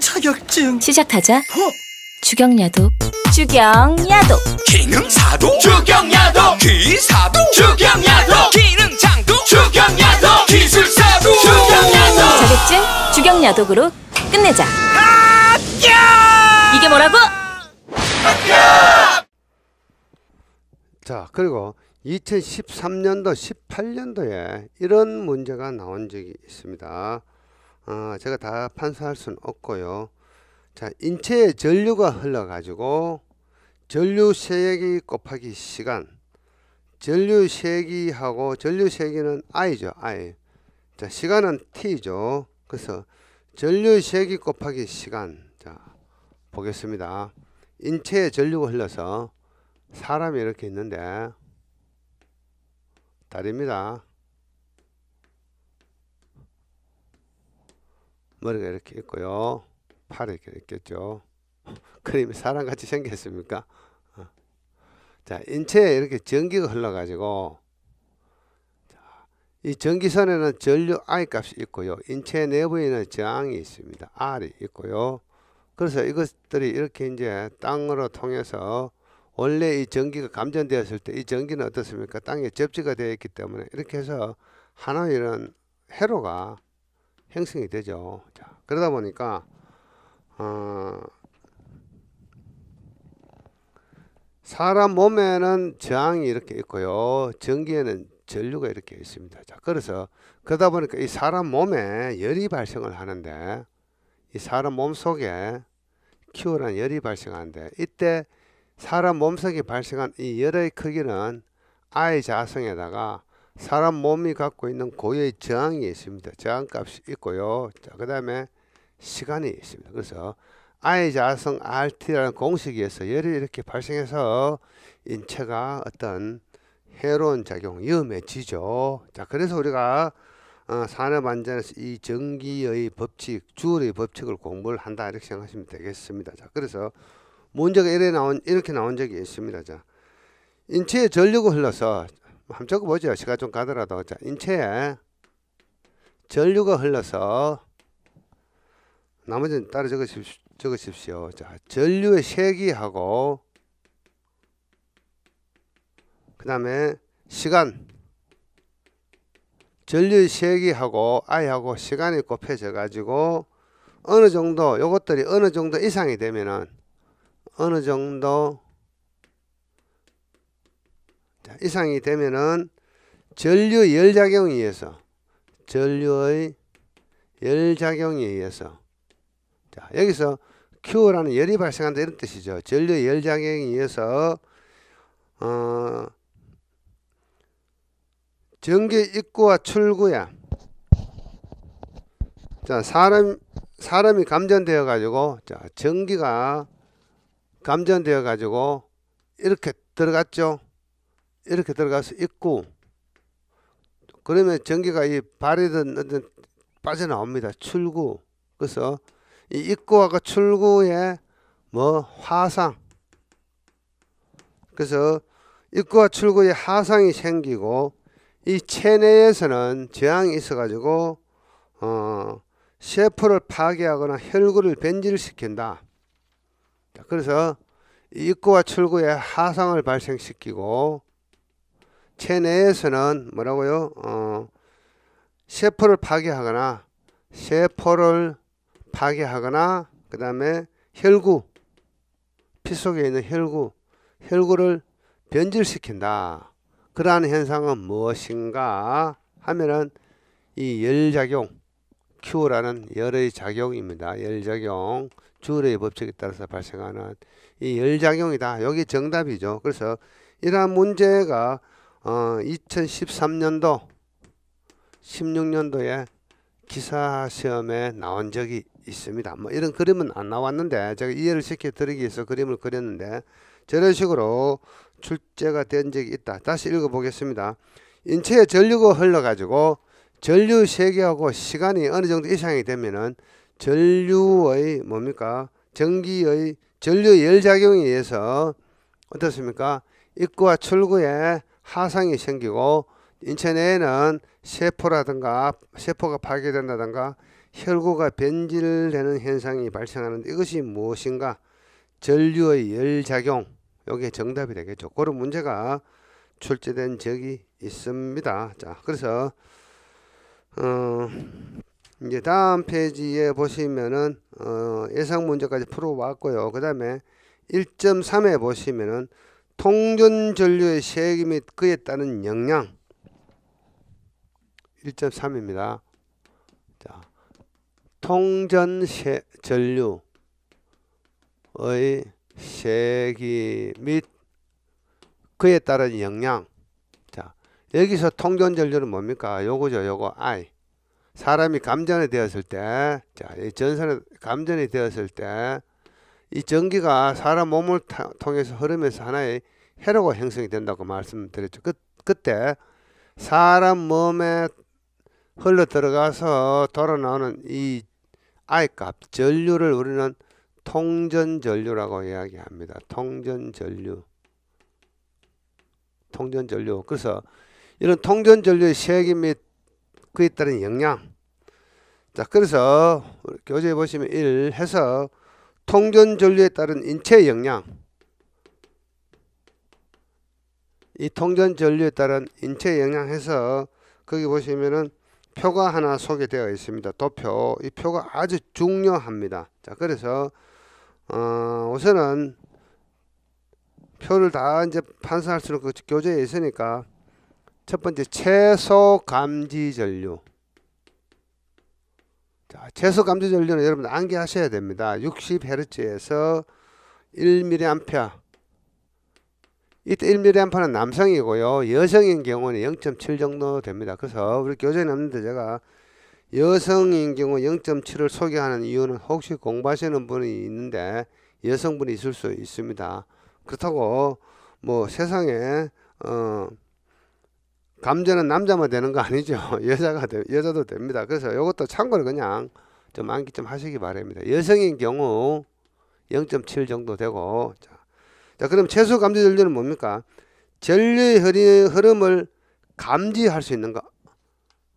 자격증 시작하자 어? 주경야도 주경야도 기능사도 주경야도 기사도 주경야도 기능장도 주경야도 기술사도 주경야도 자격증 주경야독으로 끝내자 이게 뭐라고? 자 그리고 2013년도 18년도에 이런 문제가 나온 적이 있습니다. 어, 제가 다 판사할 수는 없고요. 자, 인체에 전류가 흘러가지고 전류 세기 곱하기 시간. 전류 세기하고 전류 세기는 i죠, i. 자, 시간은 t죠. 그래서 전류 세기 곱하기 시간. 자, 보겠습니다. 인체에 전류가 흘러서 사람이 이렇게 있는데 다릅니다. 머리가 이렇게 있고요. 팔이 이렇게 있겠죠. 그림이 사람같이 생겼습니까? 어. 자, 인체에 이렇게 전기가 흘러가지고 이 전기선에는 전류 I 값이 있고요. 인체 내부에는 저항이 있습니다. R이 있고요. 그래서 이것들이 이렇게 이제 땅으로 통해서 원래 이 전기가 감전되었을 때 이 전기는 어떻습니까? 땅에 접지가 되어 있기 때문에 이렇게 해서 하나 이런 회로가 형성이 되죠. 자, 그러다 보니까 어, 사람 몸에는 저항이 이렇게 있고요. 전기에는 전류가 이렇게 있습니다. 자, 그래서 그러다 보니까 이 사람 몸에 열이 발생을 하는데 이 사람 몸 속에 키우는 열이 발생하는데 이때 사람 몸속에 발생한 이 열의 크기는 아이 자성에다가 사람 몸이 갖고 있는 고유의 저항이 있습니다. 저항값이 있고요. 자, 그 다음에 시간이 있습니다. 그래서 I 자성 RT라는 공식에서 열이 이렇게 발생해서 인체가 어떤 해로운 작용, 위험해지죠. 자, 그래서 우리가 어, 산업 안전에서 이 전기의 법칙, 주의 법칙을 공부를 한다 이렇게 생각하시면 되겠습니다. 자, 그래서 문제가 이렇게 나온, 이렇게 나온 적이 있습니다. 자, 인체에 전류가 흘러서 한번 적어보죠. 시간 좀 가더라도. 자, 인체에 전류가 흘러서 나머지는 따로 적으십시오. 적으십시오. 자, 전류의 세기하고 그 다음에 시간 전류의 세기하고 아이하고 시간이 곱해져 가지고 어느 정도 요것들이 어느 정도 이상이 되면은 어느 정도 됩 이상이 되면은 전류 열작용에 의해서 전류의 열작용에 의해서 자 여기서 Q라는 열이 발생한다 이런 뜻이죠. 전류의 열작용에 의해서 어, 전기 입구와 출구야. 자 사람 사람이 감전되어 가지고 자 전기가 감전되어 가지고 이렇게 들어갔죠. 이렇게 들어가서 있고 그러면 전기가 이 발이든 어떤 빠져나옵니다. 출구. 그래서 이 입구와 그 출구에 뭐 화상. 그래서 입구와 출구에 화상이 생기고 이 체내에서는 저항이 있어가지고 어 세포를 파괴하거나 혈구를 변질시킨다. 그래서 입구와 출구에 화상을 발생시키고 체내에서는 뭐라고요? 어, 세포를 파괴하거나 세포를 파괴하거나 그 다음에 혈구 피 속에 있는 혈구 혈구를 변질시킨다. 그러한 현상은 무엇인가 하면은 이 열작용 Q라는 열의 작용입니다. 열작용 주의 법칙에 따라서 발생하는 이 열작용이다. 여기 정답이죠. 그래서 이러한 문제가 어, 2013년도 16년도에 기사 시험에 나온 적이 있습니다. 뭐 이런 그림은 안 나왔는데 제가 이해를 시켜드리기 위해서 그림을 그렸는데 저런 식으로 출제가 된 적이 있다. 다시 읽어보겠습니다. 인체에 전류가 흘러가지고 전류 세계하고 시간이 어느 정도 이상이 되면은 전류의 뭡니까 전기의 전류 열작용에 의해서 어떻습니까 입구와 출구에 화상이 생기고 인체 내에는 세포라든가 세포가 파괴된다든가 혈구가 변질되는 현상이 발생하는데 이것이 무엇인가? 전류의 열작용 여기에 정답이 되겠죠. 그런 문제가 출제된 적이 있습니다. 자, 그래서 어, 이제 다음 페이지에 보시면은 어, 예상 문제까지 풀어왔고요. 그 다음에 1.3에 보시면은 통전전류의 세기 및 그에 따른 영향 1.3입니다. 자, 통전전류의 세기 및 그에 따른 영향 자, 여기서 통전전류는 뭡니까? 요거죠. 요거 I 사람이 감전이 되었을 때 자, 전선에 감전이 되었을 때이 전기가 사람 몸을 타, 통해서 흐르면서 하나의 회로가 형성이 된다고 말씀드렸죠. 그, 그때 사람 몸에 흘러 들어가서 돌아 나오는 이아이값 전류를 우리는 통전전류라고 이야기합니다. 통전전류. 통전전류. 그래서 이런 통전전류의 세기 및 그에 따른 영향. 자, 그래서 교재에 보시면 1 해서 통전 전류에 따른 인체 영향 이 통전 전류에 따른 인체 영향해서 거기 보시면은 표가 하나 소개되어 있습니다. 도표 이 표가 아주 중요합니다. 자 그래서 어, 우선은 표를 다 이제 판사할 수 있는 그 교재에 있으니까 첫 번째 최소 감지 전류 자, 최소 감지 전류는 여러분 암기하셔야 됩니다. 60Hz에서 1mA 이때 1mA는 남성이고요. 여성인 경우는 0.7 정도 됩니다. 그래서 우리 교재는 없는데 제가 여성인 경우 0.7을 소개하는 이유는 혹시 공부하시는 분이 있는데 여성분이 있을 수 있습니다. 그렇다고 뭐 세상에 어 감자는 남자만 되는 거 아니죠. 여자가 되, 여자도 됩니다. 그래서 이것도 참고로 그냥 좀 암기 좀 하시기 바랍니다. 여성인 경우 0.7 정도 되고 자, 자 그럼 최소 감지 전류는 뭡니까? 전류의 흐름을 감지할 수 있는 거.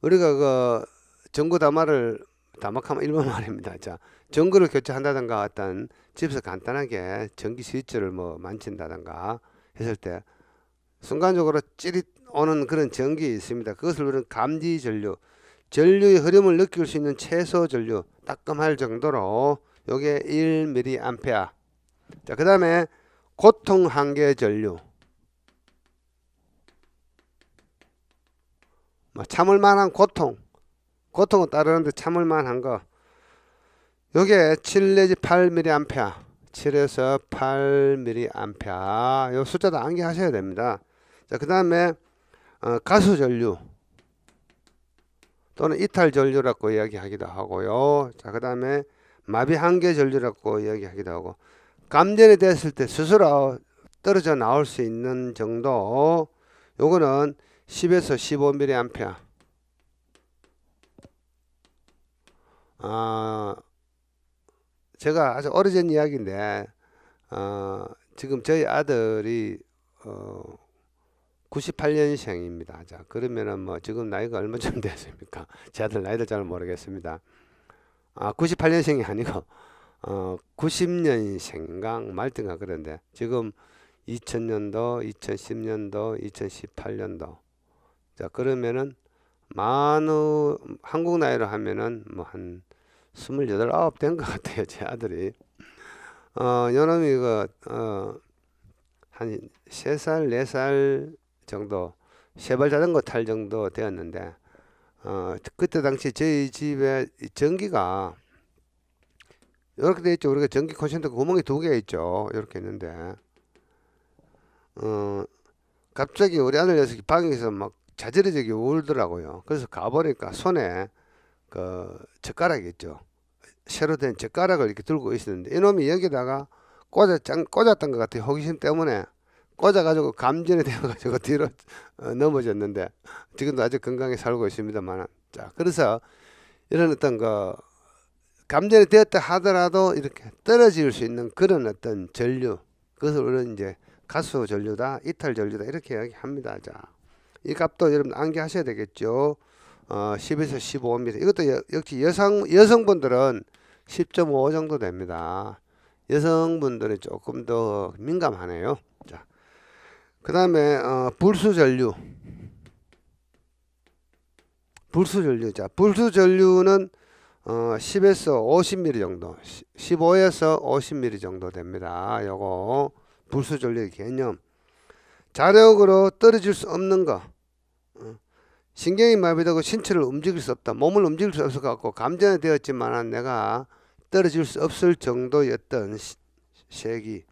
우리가 그 전구 담화를 담화하면 일본 말입니다. 자, 전구를 교체한다든가 어떤 집에서 간단하게 전기 스위치를 뭐 만진다든가 했을 때 순간적으로 찌릿 오는 그런 전기 있습니다. 그것을 우리는 감지 전류, 전류의 흐름을 느낄 수 있는 최소 전류 따끔할 정도로 요게 1mA. 자, 그다음에 고통 한계 전류. 뭐 참을 만한 고통. 고통은 따르는데 참을 만한 거. 요게 7 내지 8mA. 7에서 8mA. 요 숫자도 암기하셔야 됩니다. 자, 그 다음에 어, 가수 전류 또는 이탈 전류라고 이야기하기도 하고요. 자, 그 다음에 마비 한계 전류라고 이야기하기도 하고 감전이 됐을 때 스스로 떨어져 나올 수 있는 정도 요거는 10에서 15mA 아, 제가 아주 오래전 이야기인데 어, 지금 저희 아들이 어, 98년생입니다. 자, 그러면은 뭐 지금 나이가 얼마쯤 됐습니까? 제 아들 나이를 잘 모르겠습니다. 아, 98년생이 아니고 어, 90년생인가 말든가 그런데 지금 2000년도, 2010년도, 2018년도. 자, 그러면은 만우 한국 나이로 하면은 뭐 한 28, 9된 것 같아요. 제 아들이. 어, 요놈이 이거 어, 한 3살, 4살 정도 세발 자전거 탈 정도 되었는데 어 그때 당시 저희 집에 전기가 이렇게 돼 있죠. 우리가 전기 콘센트 구멍이 두 개 있죠. 이렇게 있는데 어 갑자기 우리 아들 녀석이 방에서 막 자지러지게 울더라고요. 그래서 가보니까 손에 그 젓가락 있죠. 새로 된 젓가락을 이렇게 들고 있었는데 이놈이 여기다가 꽂았, 꽂았던 것 같아요. 호기심 때문에 꽂아가지고 감전이 되어가지고 뒤로 어, 넘어졌는데 지금도 아주 건강히 살고 있습니다만 자 그래서 이런 어떤 그 감전이 되었다 하더라도 이렇게 떨어질 수 있는 그런 어떤 전류 그것을 우리는 이제 가수 전류다 이탈 전류다 이렇게 이야기합니다 자이 값도 여러분 암기하셔야 되겠죠 어 10에서 1 5입니다 이것도 여, 역시 여성 여성분들은 10.5 정도 됩니다 여성분들이 조금 더 민감하네요 자그 다음에 어, 불수전류 불수전류자 불수전류는 어, 10에서 50mm 정도 15에서 50mm 정도 됩니다 요거 불수전류의 개념 자력으로 떨어질 수 없는 거 어, 신경이 마비되고 신체를 움직일 수 없다 몸을 움직일 수 없어 갖고 감전이 되었지만 내가 떨어질 수 없을 정도였던 시, 세기